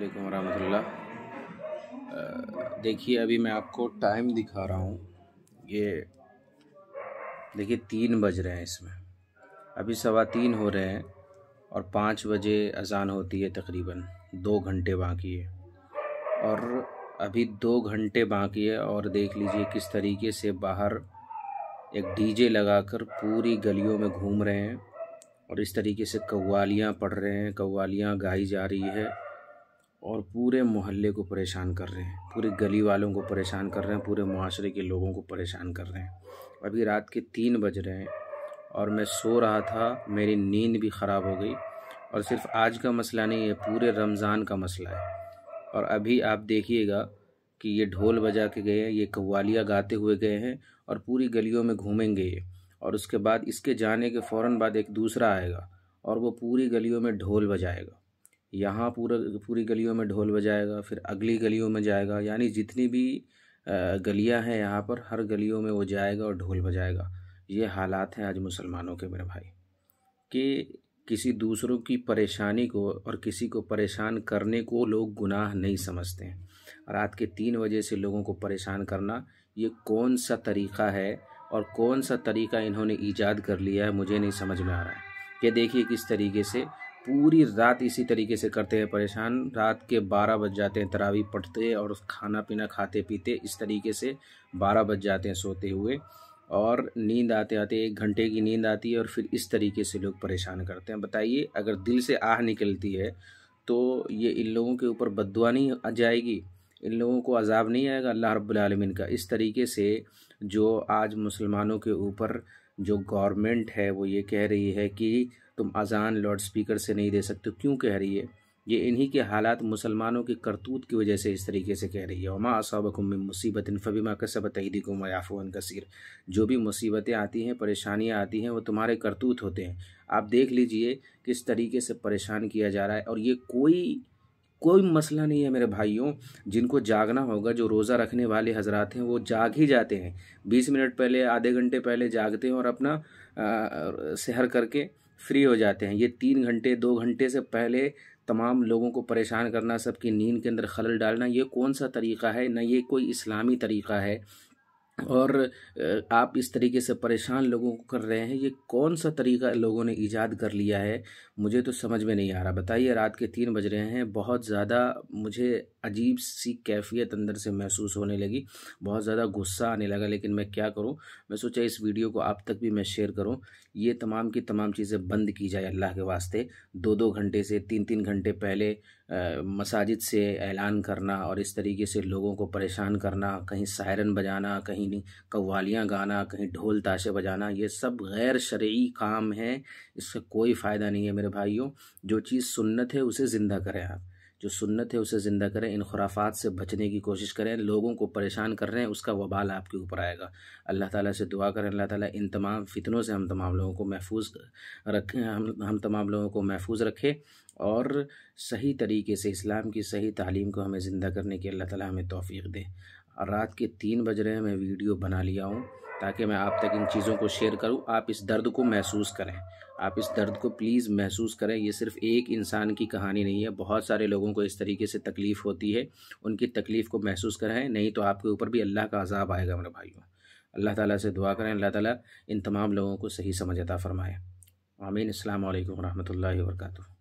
वालेकुम देखिए अभी मैं आपको टाइम दिखा रहा हूँ ये देखिए तीन बज रहे हैं इसमें अभी सवा तीन हो रहे हैं और पाँच बजे अजान होती है तकरीबन दो घंटे बाकी है और अभी दो घंटे बाकी है और देख लीजिए किस तरीके से बाहर एक डीजे लगाकर पूरी गलियों में घूम रहे हैं और इस तरीके से क़वालियाँ पढ़ रहे हैं क़वालियाँ गाई जा रही है और पूरे मोहल्ले को परेशान कर रहे हैं पूरे गली वालों को परेशान कर रहे हैं पूरे माशरे के लोगों को परेशान कर रहे हैं अभी रात के तीन बज रहे हैं और मैं सो रहा था मेरी नींद भी ख़राब हो गई और सिर्फ आज का मसला नहीं है पूरे रमज़ान का मसला है और अभी आप देखिएगा कि ये ढोल बजा के गए हैं ये कवालियाँ गाते हुए गए हैं और पूरी गलियों में घूमेंगे ये और उसके बाद इसके जाने के फ़ौर बाद एक दूसरा आएगा और वो पूरी गलियों में ढोल बजाएगा यहाँ पूरा पूरी गलियों में ढोल बजाएगा फिर अगली गलियों में जाएगा यानी जितनी भी गलियाँ हैं यहाँ पर हर गलियों में वो जाएगा और ढोल बजाएगा ये हालात हैं आज मुसलमानों के मेरे भाई कि किसी दूसरों की परेशानी को और किसी को परेशान करने को लोग गुनाह नहीं समझते हैं रात के तीन बजे से लोगों को परेशान करना ये कौन सा तरीक़ा है और कौन सा तरीक़ा इन्होंने ईजाद कर लिया है मुझे नहीं समझ में आ रहा है ये देखिए किस तरीके से पूरी रात इसी तरीके से करते हैं परेशान रात के बारह बज जाते हैं तरावी पढ़ते और खाना पीना खाते पीते इस तरीके से बारह बज जाते हैं सोते हुए और नींद आते आते एक घंटे की नींद आती है और फिर इस तरीके से लोग परेशान करते हैं बताइए अगर दिल से आह निकलती है तो ये इन लोगों के ऊपर बदुआ नहीं आ जाएगी इन लोगों को अजाब नहीं आएगा अल्लाह रब्बुल का इस तरीके से जो आज मुसलमानों के ऊपर जो गवर्नमेंट है वो ये कह रही है कि तुम अज़ान लाउड स्पीकर से नहीं दे सकते क्यों कह रही है ये इन्हीं के हालात मुसलमानों की करतूत की वजह से इस तरीके से कह रही है उमा असाबकुम मुसीबत फ़बीमा कसबत ईदीकुम याफ़ुन कसीर जो भी मुसीबतें आती हैं परेशानियां आती हैं वो तुम्हारे करतूत होते हैं आप देख लीजिए किस तरीके से परेशान किया जा रहा है और ये कोई कोई मसला नहीं है मेरे भाइयों जिनको जागना होगा जो रोज़ा रखने वाले हजरात हैं वो जाग ही जाते हैं बीस मिनट पहले आधे घंटे पहले जागते हैं और अपना सहर करके फ्री हो जाते हैं ये तीन घंटे दो घंटे से पहले तमाम लोगों को परेशान करना सबकी नींद के अंदर खलल डालना ये कौन सा तरीक़ा है ना ये कोई इस्लामी तरीक़ा है और आप इस तरीके से परेशान लोगों को कर रहे हैं ये कौन सा तरीका लोगों ने ईजाद कर लिया है मुझे तो समझ में नहीं आ रहा बताइए रात के तीन बज रहे हैं बहुत ज़्यादा मुझे अजीब सी कैफियत अंदर से महसूस होने लगी बहुत ज़्यादा गुस्सा आने लगा लेकिन मैं क्या करूं मैं सोचा इस वीडियो को आप तक भी मैं शेयर करूँ ये तमाम की तमाम चीज़ें बंद की जाए अल्लाह के वास्ते दो दो घंटे से तीन तीन घंटे पहले मसाजिद से ऐलान करना और इस तरीके से लोगों को परेशान करना कहीं सायरन बजाना कहीं कहीं कवालियाँ गाना कहीं ढोल ताशे बजाना ये सब गैर शर्य काम है इसका कोई फ़ायदा नहीं है मेरे भाइयों जो चीज़ सुन्नत है उसे ज़िंदा करें आप जो सुन्नत है उसे ज़िंदा करें इन खुराफात से बचने की कोशिश करें लोगों को परेशान कर रहे हैं उसका वबाल आपके ऊपर आएगा अल्लाह ताला से दुआ करें अल्लाह ताला इन तमाम फितनों से हम तमाम लोगों को महफूज रखें हम हम तमाम लोगों को महफूज रखें और सही तरीके से इस्लाम की सही तालीम को हमें ज़िंदा करने की अल्लाह ताला हमें तौफीक दे और रात के तीन बज रहे हैं मैं वीडियो बना लिया हूँ ताकि मैं आप तक इन चीज़ों को शेयर करूँ आप इस दर्द को महसूस करें आप इस दर्द को प्लीज़ महसूस करें ये सिर्फ एक इंसान की कहानी नहीं है बहुत सारे लोगों को इस तरीके से तकलीफ़ होती है उनकी तकलीफ़ को महसूस करें नहीं तो आपके ऊपर भी अल्लाह का अजाब आएगा मेरे भाइयों अल्लाह ताला से दुआ करें अल्लाह ताला इन तमाम लोगों को सही समझ अता फ़रमाए आमीन अल्लाम वरहमल वर्का